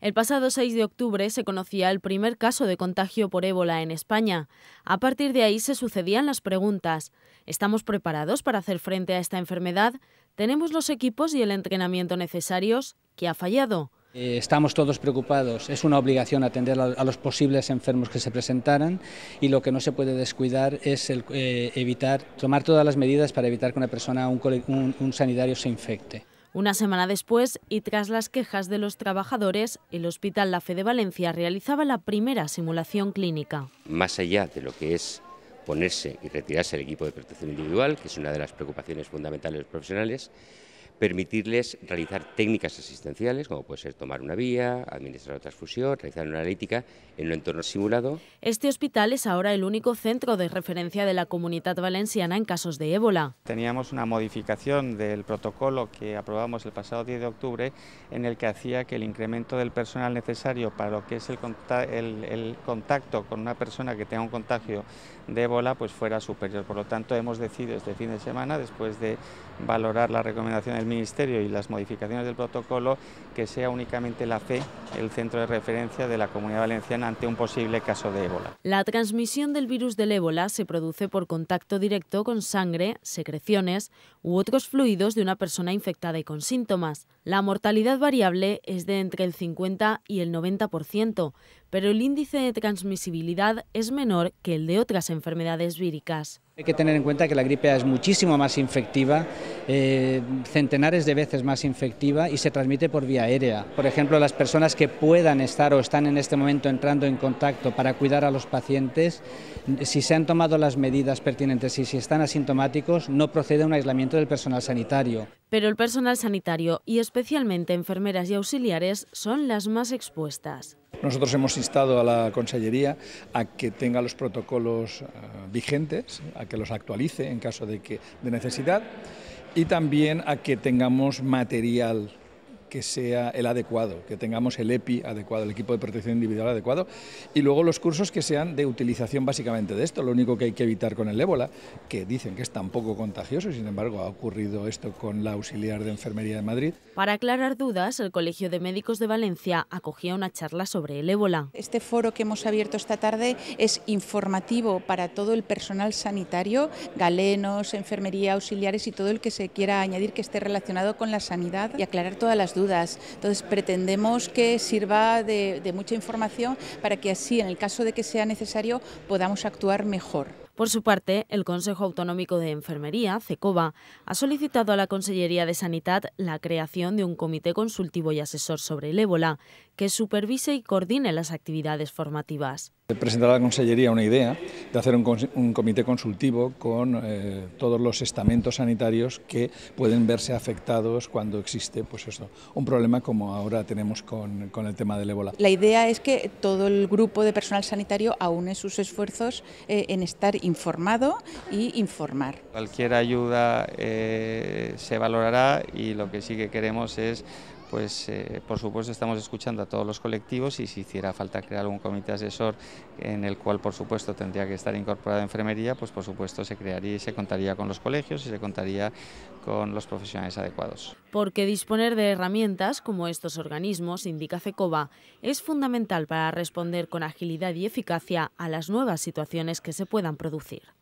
El pasado 6 de octubre se conocía el primer caso de contagio por ébola en España. A partir de ahí se sucedían las preguntas. ¿Estamos preparados para hacer frente a esta enfermedad? ¿Tenemos los equipos y el entrenamiento necesarios? ¿Qué ha fallado? Eh, estamos todos preocupados, es una obligación atender a los posibles enfermos que se presentaran y lo que no se puede descuidar es eh, evitar, tomar todas las medidas para evitar que una persona, un sanitario se infecte. Una semana después, y tras las quejas de los trabajadores, el Hospital La Fe de Valencia realizaba la primera simulación clínica. Más allá de lo que es ponerse y retirarse el equipo de protección individual, que es una de las preocupaciones fundamentales de los profesionales, permitirles realizar técnicas asistenciales, como puede ser tomar una vía, administrar una transfusión, realizar una analítica en un entorno simulado. Este hospital es ahora el único centro de referencia de la comunidad valenciana en casos de ébola. Teníamos una modificación del protocolo que aprobamos el pasado 10 de octubre, en el que hacía que el incremento del personal necesario para lo que es el, contacto con una persona que tenga un contagio de ébola pues fuera superior. Por lo tanto, hemos decidido este fin de semana, después de valorar la recomendación del Ministerio y las modificaciones del protocolo que sea únicamente la fe el centro de referencia de la comunidad valenciana ante un posible caso de ébola. La transmisión del virus del ébola se produce por contacto directo con sangre, secreciones u otros fluidos de una persona infectada y con síntomas. La mortalidad variable es de entre el 50 y el 90%, pero el índice de transmisibilidad es menor que el de otras enfermedades víricas. Hay que tener en cuenta que la gripe es muchísimo más infectiva, eh, centenares de veces más infectiva y se transmite por vía aérea. Por ejemplo, las personas que puedan estar o están en este momento entrando en contacto para cuidar a los pacientes, si se han tomado las medidas pertinentes y si están asintomáticos, no procede a un aislamiento del personal sanitario. Pero el personal sanitario y especialmente enfermeras y auxiliares son las más expuestas. Nosotros hemos instado a la Consellería a que tenga los protocolos eh, vigentes, a que los actualice en caso de, que, de necesidad y también a que tengamos material que sea el adecuado, que tengamos el EPI adecuado, el equipo de protección individual adecuado, y luego los cursos que sean de utilización básicamente de esto. Lo único que hay que evitar con el ébola, que dicen que es tan poco contagioso, sin embargo ha ocurrido esto con la auxiliar de enfermería de Madrid. Para aclarar dudas, el Colegio de Médicos de Valencia acogía una charla sobre el ébola. Este foro que hemos abierto esta tarde es informativo para todo el personal sanitario, galenos, enfermería, auxiliares y todo el que se quiera añadir que esté relacionado con la sanidad y aclarar todas las dudas entonces, pretendemos que sirva de mucha información para que así, en el caso de que sea necesario, podamos actuar mejor. Por su parte, el Consejo Autonómico de Enfermería, CECOBA, ha solicitado a la Consellería de Sanidad la creación de un comité consultivo y asesor sobre el ébola que supervise y coordine las actividades formativas. Presentará a la Consellería una idea de hacer un, comité consultivo con eh, todos los estamentos sanitarios que pueden verse afectados cuando existe pues un problema como ahora tenemos con, el tema del ébola. La idea es que todo el grupo de personal sanitario aúne sus esfuerzos eh, en estar informado y informar. Cualquier ayuda eh, se valorará y lo que sí que queremos es pues eh, por supuesto estamos escuchando a todos los colectivos y si hiciera falta crear un comité asesor en el cual por supuesto tendría que estar incorporada enfermería, pues por supuesto se crearía y se contaría con los colegios y se contaría con los profesionales adecuados. Porque disponer de herramientas como estos organismos, indica CECOBA, es fundamental para responder con agilidad y eficacia a las nuevas situaciones que se puedan producir.